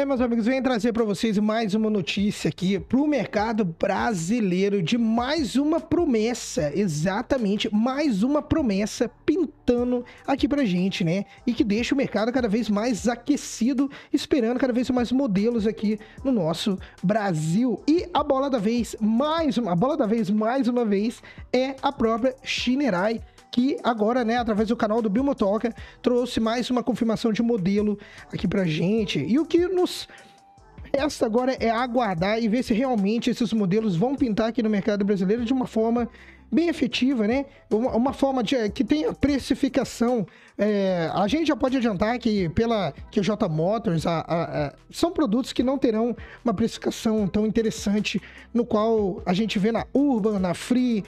É, meus amigos, venho trazer para vocês mais uma notícia aqui para o mercado brasileiro de mais uma promessa, exatamente, mais uma promessa pintando aqui para gente, né? E que deixa o mercado cada vez mais aquecido, esperando cada vez mais modelos aqui no nosso Brasil. E a bola da vez, mais uma, a bola da vez, mais uma vez, é a própria Shinerai que agora, né, através do canal do Bilmotoca, trouxe mais uma confirmação de modelo aqui pra gente. E o que nos resta agora é aguardar e ver se realmente esses modelos vão pintar aqui no mercado brasileiro de uma forma bem efetiva, né? Uma, uma forma de, que tenha precificação. É, a gente já pode adiantar que pela que J Motors a, a, a, são produtos que não terão uma precificação tão interessante, no qual a gente vê na Urban, na Free,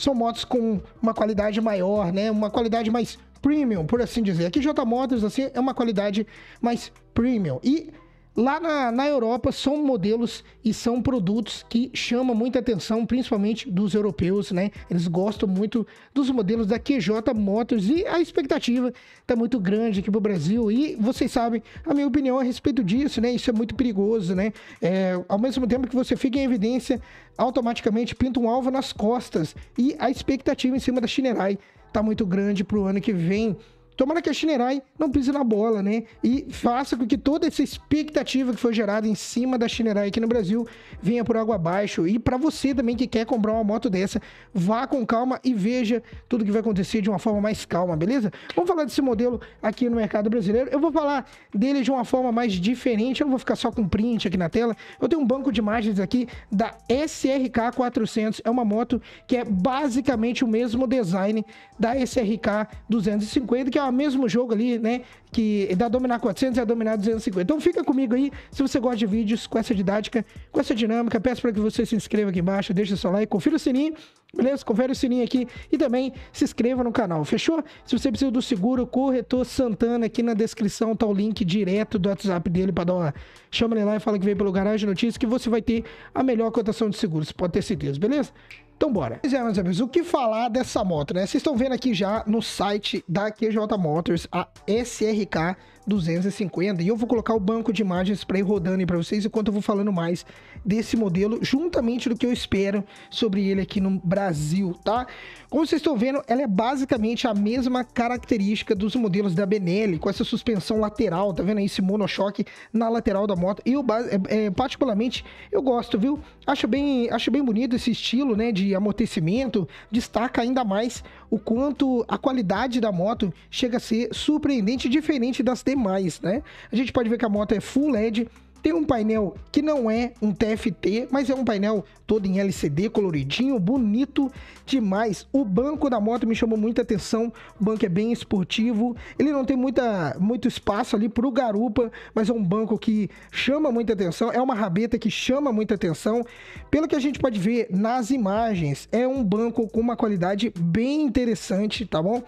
são motos com uma qualidade maior, né? Uma qualidade mais premium, por assim dizer. Aqui J Motors assim é uma qualidade mais premium. E Lá na, na Europa são modelos e são produtos que chamam muita atenção, principalmente dos europeus, né? Eles gostam muito dos modelos da QJ Motors e a expectativa está muito grande aqui para o Brasil. E vocês sabem a minha opinião a respeito disso, né? Isso é muito perigoso, né? É, ao mesmo tempo que você fica em evidência, automaticamente pinta um alvo nas costas e a expectativa em cima da Shinerai está muito grande para o ano que vem. Tomara que a Shinerai não pise na bola, né? E faça com que toda essa expectativa que foi gerada em cima da Shinerai aqui no Brasil venha por água abaixo. E para você também que quer comprar uma moto dessa, vá com calma e veja tudo que vai acontecer de uma forma mais calma, beleza? Vamos falar desse modelo aqui no mercado brasileiro. Eu vou falar dele de uma forma mais diferente, eu não vou ficar só com print aqui na tela. Eu tenho um banco de imagens aqui da SRK 400, é uma moto que é basicamente o mesmo design da SRK 250, que é uma o mesmo jogo ali, né? Que da Dominar 400 e a Dominar 250. Então fica comigo aí, se você gosta de vídeos com essa didática, com essa dinâmica, peço para que você se inscreva aqui embaixo, deixe seu like, confira o sininho Beleza? Confere o sininho aqui e também se inscreva no canal, fechou? Se você precisa do seguro, corretor Santana, aqui na descrição tá o link direto do WhatsApp dele para dar uma. Chama ele lá e fala que veio pelo Garagem Notícias que você vai ter a melhor cotação de seguro. Você pode ter certeza, beleza? Então bora. Pois é, meus amigos, o que falar dessa moto, né? Vocês estão vendo aqui já no site da QJ Motors a SRK 250 e eu vou colocar o banco de imagens para ir rodando aí para vocês enquanto eu vou falando mais desse modelo, juntamente do que eu espero sobre ele aqui no Brasil, tá? Como vocês estão vendo, ela é basicamente a mesma característica dos modelos da Benelli, com essa suspensão lateral, tá vendo aí esse monochoque na lateral da moto. Eu, é, é, particularmente, eu gosto, viu? Acho bem, acho bem bonito esse estilo, né, de amortecimento, destaca ainda mais o quanto a qualidade da moto chega a ser surpreendente diferente das demais, né? A gente pode ver que a moto é full LED, tem um painel que não é um TFT, mas é um painel todo em LCD, coloridinho, bonito demais. O banco da moto me chamou muita atenção. O banco é bem esportivo. Ele não tem muita, muito espaço ali para o garupa, mas é um banco que chama muita atenção. É uma rabeta que chama muita atenção. Pelo que a gente pode ver nas imagens, é um banco com uma qualidade bem interessante, tá bom?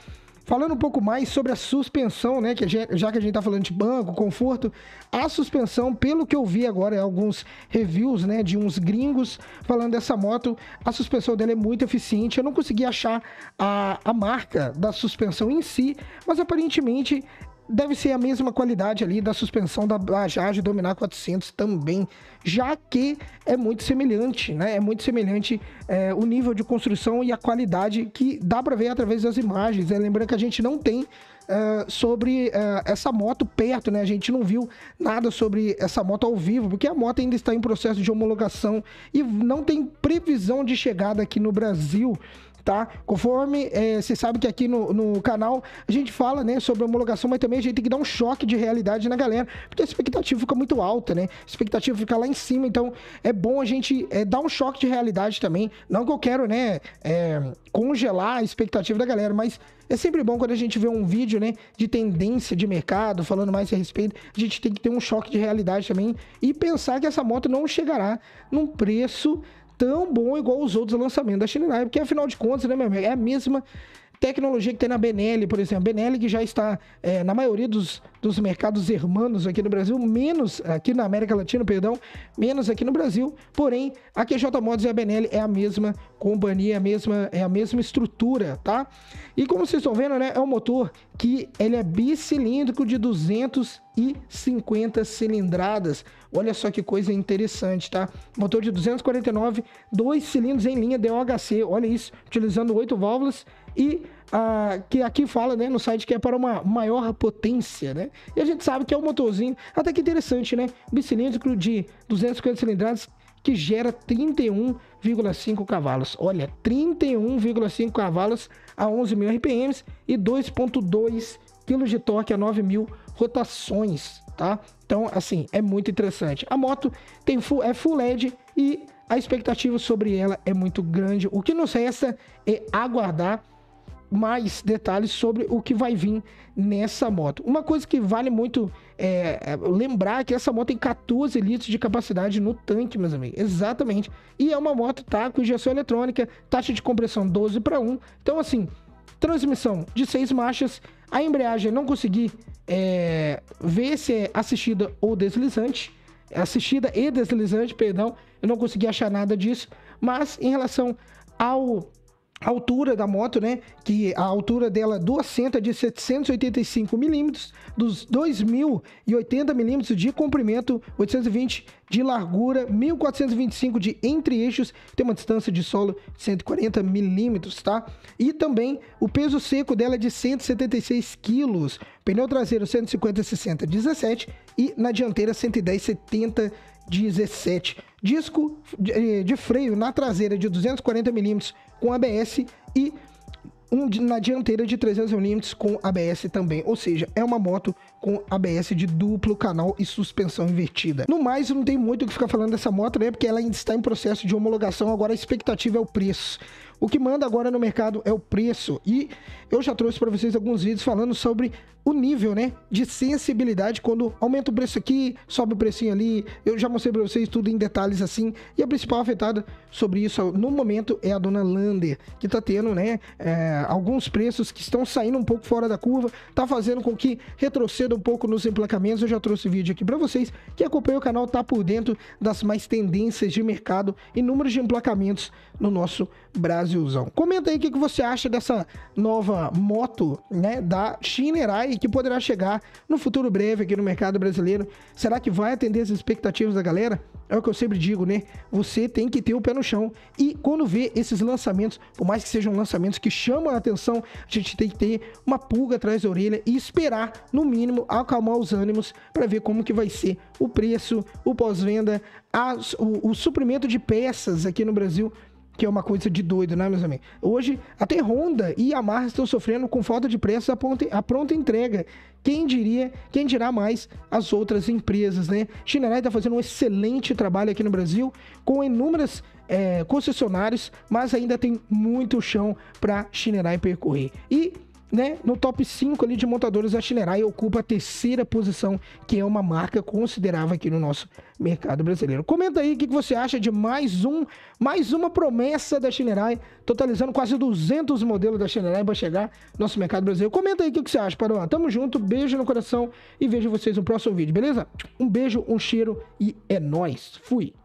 Falando um pouco mais sobre a suspensão, né? Que já que a gente tá falando de banco, conforto, a suspensão, pelo que eu vi agora, é alguns reviews, né? De uns gringos falando dessa moto, a suspensão dela é muito eficiente. Eu não consegui achar a, a marca da suspensão em si, mas aparentemente deve ser a mesma qualidade ali da suspensão da Bajaj Dominar 400 também, já que é muito semelhante, né? É muito semelhante é, o nível de construção e a qualidade que dá para ver através das imagens. Né? Lembrando que a gente não tem é, sobre é, essa moto perto, né? A gente não viu nada sobre essa moto ao vivo, porque a moto ainda está em processo de homologação e não tem previsão de chegada aqui no Brasil tá? Conforme você é, sabe que aqui no, no canal a gente fala, né, sobre homologação, mas também a gente tem que dar um choque de realidade na galera, porque a expectativa fica muito alta, né? A expectativa fica lá em cima, então é bom a gente é, dar um choque de realidade também. Não que eu quero, né, é, congelar a expectativa da galera, mas é sempre bom quando a gente vê um vídeo, né, de tendência de mercado, falando mais a respeito, a gente tem que ter um choque de realidade também e pensar que essa moto não chegará num preço tão bom igual os outros lançamentos da Shinrai, porque afinal de contas, né, meu amigo, é a mesma tecnologia que tem na Benelli, por exemplo. Benelli que já está é, na maioria dos, dos mercados hermanos aqui no Brasil, menos aqui na América Latina, perdão, menos aqui no Brasil. Porém, a QJ Motos e a Benelli é a mesma companhia, a mesma, é a mesma estrutura, tá? E como vocês estão vendo, né, é um motor que ele é bicilíndrico de 250 cilindradas Olha só que coisa interessante, tá? Motor de 249, dois cilindros em linha DOHC, olha isso, utilizando oito válvulas e ah, que aqui fala né, no site que é para uma maior potência, né? E a gente sabe que é um motorzinho até que interessante, né? Bicilíndrico de 250 cilindradas que gera 31,5 cavalos. Olha, 31,5 cavalos a 11.000 RPMs e 2,2 kg de torque a 9.000 rotações tá? Então, assim, é muito interessante. A moto tem full, é full LED e a expectativa sobre ela é muito grande. O que nos resta é aguardar mais detalhes sobre o que vai vir nessa moto. Uma coisa que vale muito é, é lembrar que essa moto tem 14 litros de capacidade no tanque, meus amigos. Exatamente. E é uma moto tá com injeção eletrônica, taxa de compressão 12 para 1. Então, assim, Transmissão de seis marchas. A embreagem não consegui é, ver se é assistida ou deslizante. Assistida e deslizante, perdão. Eu não consegui achar nada disso. Mas em relação ao a altura da moto, né? Que a altura dela do assento é de 785 milímetros, dos 2.080 milímetros de comprimento, 820 de largura, 1.425 de entre eixos, tem uma distância de solo de 140 milímetros, tá? E também o peso seco dela é de 176 quilos, pneu traseiro 150 60 17 e na dianteira 110 70 17. Disco de, de freio na traseira de 240 milímetros com ABS e um na dianteira de 300 mm com ABS também, ou seja, é uma moto com ABS de duplo canal e suspensão invertida. No mais, não tem muito o que ficar falando dessa moto, né, porque ela ainda está em processo de homologação, agora a expectativa é o preço. O que manda agora no mercado é o preço. E eu já trouxe para vocês alguns vídeos falando sobre o nível, né, de sensibilidade quando aumenta o preço aqui, sobe o precinho ali. Eu já mostrei para vocês tudo em detalhes assim. E a principal afetada sobre isso no momento é a dona Lander, que tá tendo, né, é, alguns preços que estão saindo um pouco fora da curva, tá fazendo com que retroceda um pouco nos emplacamentos. Eu já trouxe vídeo aqui para vocês. Quem acompanha o canal tá por dentro das mais tendências de mercado e números de emplacamentos no nosso Brasil. Brasilzão. Comenta aí o que, que você acha dessa nova moto, né, da Shinerai, que poderá chegar no futuro breve aqui no mercado brasileiro. Será que vai atender as expectativas da galera? É o que eu sempre digo, né? Você tem que ter o pé no chão. E quando vê esses lançamentos, por mais que sejam lançamentos que chamam a atenção, a gente tem que ter uma pulga atrás da orelha e esperar, no mínimo, acalmar os ânimos para ver como que vai ser o preço, o pós-venda, o, o suprimento de peças aqui no Brasil que é uma coisa de doido, né, meus amigos? Hoje, até Honda e Yamaha estão sofrendo com falta de preços a, ponta, pronta entrega. Quem diria, quem dirá mais as outras empresas, né? Chinerai está fazendo um excelente trabalho aqui no Brasil, com inúmeras é, concessionárias, mas ainda tem muito chão para Chinerai percorrer. E né, no top 5 ali de montadores da Schillerai, ocupa a terceira posição, que é uma marca considerável aqui no nosso mercado brasileiro. Comenta aí o que, você acha de mais um, mais uma promessa da Schillerai, totalizando quase 200 modelos da Schillerai para chegar no nosso mercado brasileiro. Comenta aí o que, você acha, Parola. Tamo junto, beijo no coração e vejo vocês no próximo vídeo, beleza? Um beijo, um cheiro e é nós. Fui!